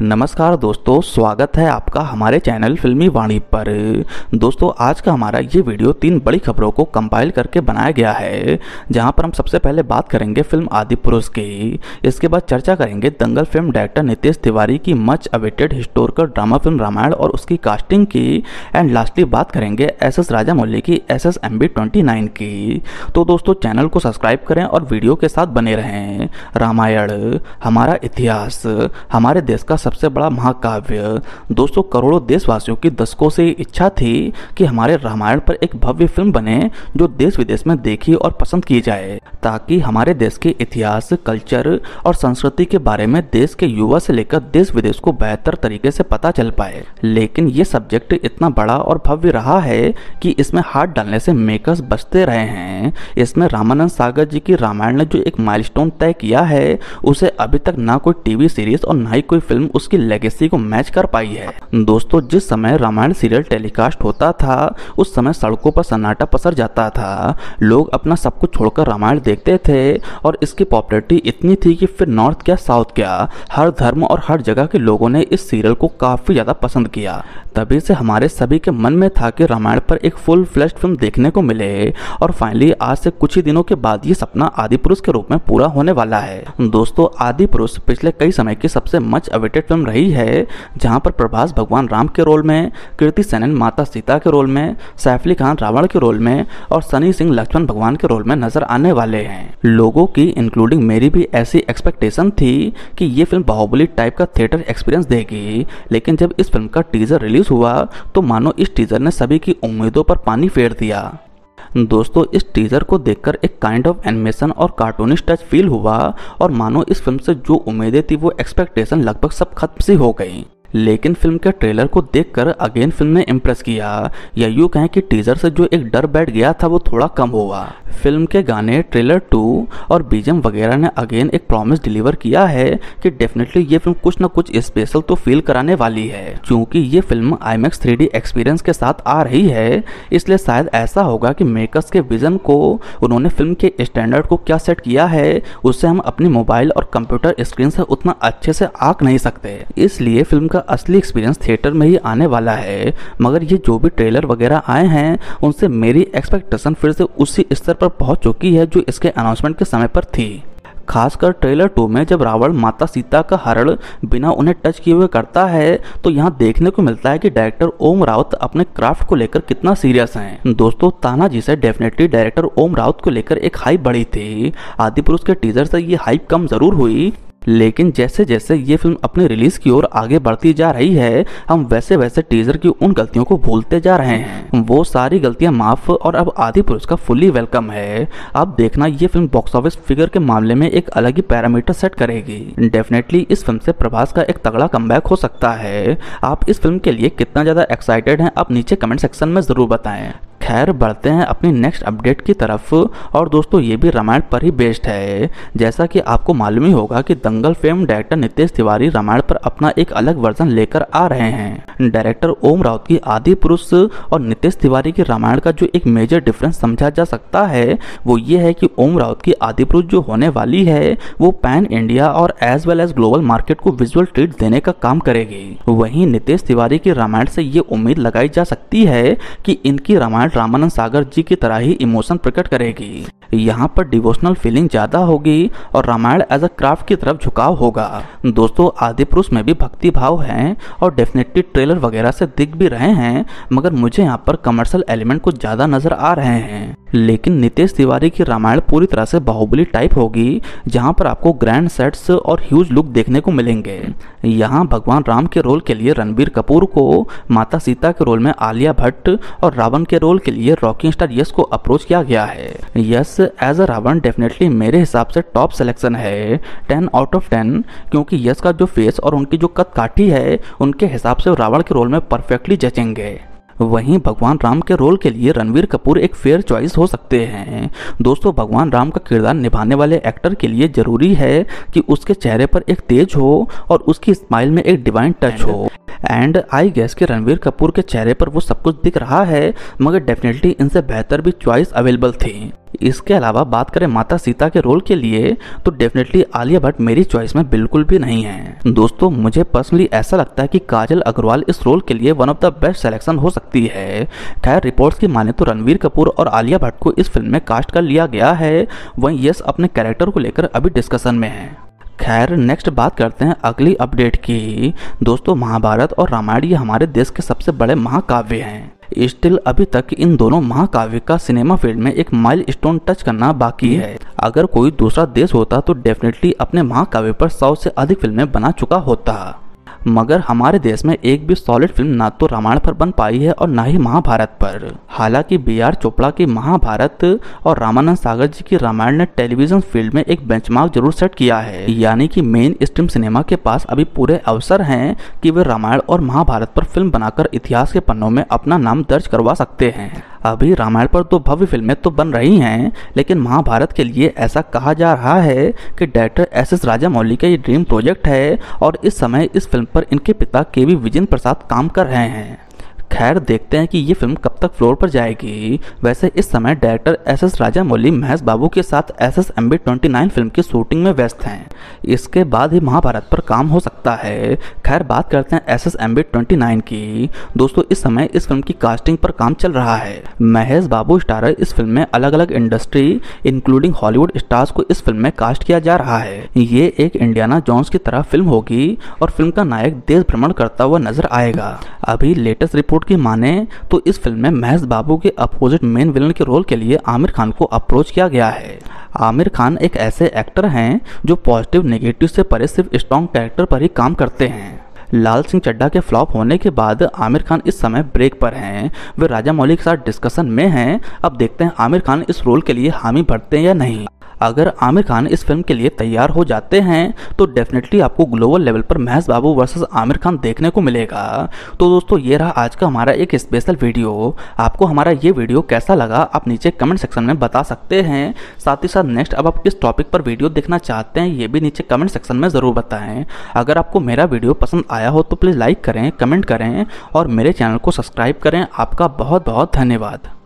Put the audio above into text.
नमस्कार दोस्तों स्वागत है आपका हमारे चैनल फिल्मी वाणी पर दोस्तों आज का हमारा ये वीडियो तीन बड़ी खबरों को कंपाइल करके बनाया गया है जहां पर हम सबसे पहले बात करेंगे फिल्म आदि पुरुष की इसके बाद चर्चा करेंगे दंगल फिल्म डायरेक्टर नितेश तिवारी की much awaited historical drama film Ramayan और उसकी कास्टिंग की एंड लास्टली बात करेंगे एस एस की S S M B twenty nine की तो दोस्तों चैनल को सब्सक्राइब करें और वीडियो के साथ बने रहें रामायण हमारा इतिहास हमारे देश का सबसे बड़ा महाकाव्य दोस्तों करोड़ों देशवासियों की दशकों से इच्छा थी कि हमारे रामायण पर एक भव्य फिल्म बने जो देश विदेश में देखी और पसंद की जाए ताकि हमारे देश के इतिहास कल्चर और संस्कृति के बारे में देश के युवा से लेकर देश विदेश को बेहतर तरीके से पता चल पाए लेकिन ये सब्जेक्ट इतना बड़ा और भव्य रहा है कि इसमें हाथ डालने से मेकर्स बचते रहे हैं इसमें रामानंद सागर जी की रामायण ने जो एक माइलस्टोन तय किया है उसे अभी तक ना कोई टीवी सीरीज और ना ही कोई फिल्म उसकी लेगेसी को मैच कर पाई है दोस्तों जिस समय रामायण सीरियल टेलीकास्ट होता था उस समय सड़कों पर सन्नाटा पसर जाता था लोग अपना सब कुछ छोड़कर रामायण देखते थे और इसकी पॉपुलरिटी इतनी थी कि फिर नॉर्थ क्या साउथ क्या हर धर्म और हर जगह के लोगों ने इस सीरियल को काफ़ी ज़्यादा पसंद किया तभी से हमारे सभी के मन में था कि रामायण पर एक फुल फ्लैश फिल्म देखने को मिले और फाइनली आज से कुछ ही दिनों के बाद ये सपना आदि पुरुष के रूप में पूरा होने वाला है दोस्तों आदि पुरुष पिछले कई समय की सबसे मच अवेटेड फिल्म रही है जहां पर प्रभास भगवान राम के रोल में कीर्ति सेनन माता सीता के रोल में अली खान रावण के रोल में और सनी सिंह लक्ष्मण भगवान के रोल में नजर आने वाले हैं लोगों की इंक्लूडिंग मेरी भी ऐसी एक्सपेक्टेशन थी कि ये फिल्म बाहुबली टाइप का थिएटर एक्सपीरियंस देगी लेकिन जब इस फिल्म का टीजर रिलीज हुआ तो मानो इस टीजर ने सभी की उम्मीदों पर पानी फेर दिया दोस्तों इस टीजर को देखकर एक काइंड ऑफ एनिमेशन और कार्टूनिश टच फील हुआ और मानो इस फिल्म से जो उम्मीदें थी वो एक्सपेक्टेशन लगभग सब खत्म सी हो गई लेकिन फिल्म के ट्रेलर को देखकर अगेन फिल्म ने इम्प्रेस किया या यूँ कहें कि टीजर से जो एक डर बैठ गया था वो थोड़ा कम हुआ फिल्म के गाने ट्रेलर टू और बीजम वगैरह ने अगेन एक प्रॉमिस डिलीवर किया है कि डेफिनेटली ये फिल्म कुछ ना कुछ स्पेशल तो फील कराने वाली है क्योंकि ये फिल्म आई मैक्स एक्सपीरियंस के साथ आ रही है इसलिए शायद ऐसा होगा कि मेकर्स के विजन को उन्होंने फिल्म के स्टैंडर्ड को क्या सेट किया है उससे हम अपने मोबाइल और कंप्यूटर स्क्रीन से उतना अच्छे से आंक नहीं सकते इसलिए फिल्म का उनका असली एक्सपीरियंस थिएटर में ही आने वाला है मगर ये जो भी ट्रेलर वगैरह आए हैं उनसे मेरी एक्सपेक्टेशन फिर से उसी स्तर पर पहुंच चुकी है जो इसके अनाउंसमेंट के समय पर थी खासकर ट्रेलर टू में जब रावण माता सीता का हरण बिना उन्हें टच किए हुए करता है तो यहाँ देखने को मिलता है कि डायरेक्टर ओम राउत अपने क्राफ्ट को लेकर कितना सीरियस हैं दोस्तों ताना जी से डेफिनेटली डायरेक्टर ओम राउत को लेकर एक हाइप बढ़ी थी आदि पुरुष के टीजर से ये हाइप कम जरूर हुई लेकिन जैसे जैसे ये फिल्म अपने रिलीज की ओर आगे बढ़ती जा रही है हम वैसे वैसे टीजर की उन गलतियों को भूलते जा रहे हैं वो सारी गलतियां माफ और अब आदि पुरुष का फुली वेलकम है अब देखना ये फिल्म बॉक्स ऑफिस फिगर के मामले में एक अलग ही पैरामीटर सेट करेगी डेफिनेटली इस फिल्म से प्रभास का एक तगड़ा कम हो सकता है आप इस फिल्म के लिए कितना ज्यादा एक्साइटेड है आप नीचे कमेंट सेक्शन में जरूर बताएं खैर बढ़ते हैं अपनी नेक्स्ट अपडेट की तरफ और दोस्तों ये भी रामायण पर ही बेस्ड है जैसा कि आपको मालूम ही होगा कि दंगल फेम डायरेक्टर नितेश तिवारी रामायण पर अपना एक अलग वर्जन लेकर आ रहे हैं डायरेक्टर ओम राउत की आदि पुरुष और नितेश तिवारी की रामायण का जो एक मेजर डिफरेंस समझा जा सकता है वो ये है कि ओम राउत की आदि पुरुष जो होने वाली है वो पैन इंडिया और as well as global market को विजुअल ट्रीट देने का काम करेगी वहीं नितेश तिवारी की रामायण से ये उम्मीद लगाई जा सकती है कि इनकी रामायण रामानंद सागर जी की तरह ही इमोशन प्रकट करेगी यहाँ पर डिवोशनल फीलिंग ज्यादा होगी और रामायण एज अ क्राफ्ट की तरफ झुकाव होगा दोस्तों आदि पुरुष में भी भक्ति भाव है और डेफिनेटली ट्रेलर वगैरह से दिख भी रहे हैं मगर मुझे यहाँ पर कमर्शियल एलिमेंट कुछ ज्यादा नजर आ रहे हैं लेकिन नितेश तिवारी की रामायण पूरी तरह से बाहुबली टाइप होगी जहां पर आपको ग्रैंड सेट्स और ह्यूज लुक देखने को मिलेंगे यहां भगवान राम के रोल के लिए रणबीर कपूर को माता सीता के रोल में आलिया भट्ट और रावण के रोल के लिए रॉकिंग स्टार यस को अप्रोच किया गया है Yash as a Ravan definitely मेरे हिसाब से टॉप सिलेक्शन है टेन आउट ऑफ टेन क्योंकि यस का जो फेस और उनकी जो कद काठी है उनके हिसाब से रावण के रोल में परफेक्टली जचेंगे वहीं भगवान राम के रोल के लिए रणवीर कपूर एक फेयर चॉइस हो सकते हैं दोस्तों भगवान राम का किरदार निभाने वाले एक्टर के लिए जरूरी है कि उसके चेहरे पर एक तेज हो और उसकी स्माइल में एक डिवाइन टच हो एंड आई गेस कि रणवीर कपूर के चेहरे पर वो सब कुछ दिख रहा है मगर डेफिनेटली इनसे बेहतर भी चॉइस अवेलेबल थी इसके अलावा बात करें माता सीता के रोल के लिए तो डेफिनेटली आलिया भट्ट मेरी चॉइस में बिल्कुल भी नहीं है दोस्तों मुझे पर्सनली ऐसा लगता है कि काजल अग्रवाल इस रोल के लिए one of the best selection हो सकती है खैर रिपोर्ट्स की माने तो रणवीर कपूर और आलिया भट्ट को इस फिल्म में कास्ट कर लिया गया है वहीं यश अपने कैरेक्टर को लेकर अभी डिस्कशन में है खैर नेक्स्ट बात करते हैं अगली अपडेट की दोस्तों महाभारत और रामायण ये हमारे देश के सबसे बड़े महाकाव्य हैं स्टिल अभी तक इन दोनों महाकाव्य का सिनेमा फील्ड में एक माइल स्टोन टच करना बाकी है अगर कोई दूसरा देश होता तो डेफिनेटली अपने महाकाव्य पर सौ से अधिक फिल्में बना चुका होता मगर हमारे देश में एक भी सॉलिड फिल्म ना तो रामायण पर बन पाई है और ना ही महाभारत पर हालांकि बी आर चोपड़ा की महाभारत और रामानंद सागर जी की रामायण ने टेलीविजन फील्ड में एक बेंचमार्क जरूर सेट किया है यानी कि मेन स्ट्रीम सिनेमा के पास अभी पूरे अवसर हैं कि वे रामायण और महाभारत पर फिल्म बनाकर इतिहास के पन्नों में अपना नाम दर्ज करवा सकते हैं अभी रामायण पर तो भव्य फिल्में तो बन रही हैं लेकिन महाभारत के लिए ऐसा कहा जा रहा है कि director S S Rajamouli का ये ड्रीम प्रोजेक्ट है और इस समय इस फिल्म पर इनके पिता के वी विजेन्द्र प्रसाद काम कर रहे हैं खैर देखते हैं कि ये फिल्म कब तक फ्लोर पर जाएगी वैसे इस समय director S S Rajamouli Mahesh Babu के साथ S S M B twenty nine film की शूटिंग में व्यस्त हैं इसके बाद ही महाभारत पर काम हो सकता है खैर बात करते हैं S S M B twenty nine की दोस्तों इस समय इस फिल्म की कास्टिंग पर काम चल रहा है महेश बाबू स्टारर इस फिल्म में अलग अलग इंडस्ट्री इंक्लूडिंग हॉलीवुड स्टार्स को इस फिल्म में कास्ट किया जा रहा है ये एक इंडियाना जॉन्स की तरह फिल्म होगी और फिल्म का नायक देश भ्रमण करता हुआ नजर आएगा अभी लेटेस्ट रिपोर्ट की माने तो इस फिल्म में महेश बाबू के अपोजिट मेन विलन के रोल के लिए आमिर खान को अप्रोच किया गया है आमिर खान एक ऐसे एक्टर हैं जो पॉजिटिव नेगेटिव से परे सिर्फ स्ट्रॉन्ग कैरेक्टर पर ही काम करते हैं लाल सिंह चड्डा के फ्लॉप होने के बाद आमिर खान इस समय ब्रेक पर हैं वे राजा मौली के साथ डिस्कशन में हैं अब देखते हैं आमिर खान इस रोल के लिए हामी भरते हैं या नहीं अगर आमिर खान इस फिल्म के लिए तैयार हो जाते हैं तो डेफिनेटली आपको ग्लोबल लेवल पर महेश बाबू वर्सेस आमिर खान देखने को मिलेगा तो दोस्तों ये रहा आज का हमारा एक स्पेशल वीडियो आपको हमारा ये वीडियो कैसा लगा आप नीचे कमेंट सेक्शन में बता सकते हैं साथ ही साथ नेक्स्ट अब आप किस टॉपिक पर वीडियो देखना चाहते हैं ये भी नीचे कमेंट सेक्शन में ज़रूर बताएं अगर आपको मेरा वीडियो पसंद आया हो तो प्लीज़ लाइक करें कमेंट करें और मेरे चैनल को सब्सक्राइब करें आपका बहुत बहुत धन्यवाद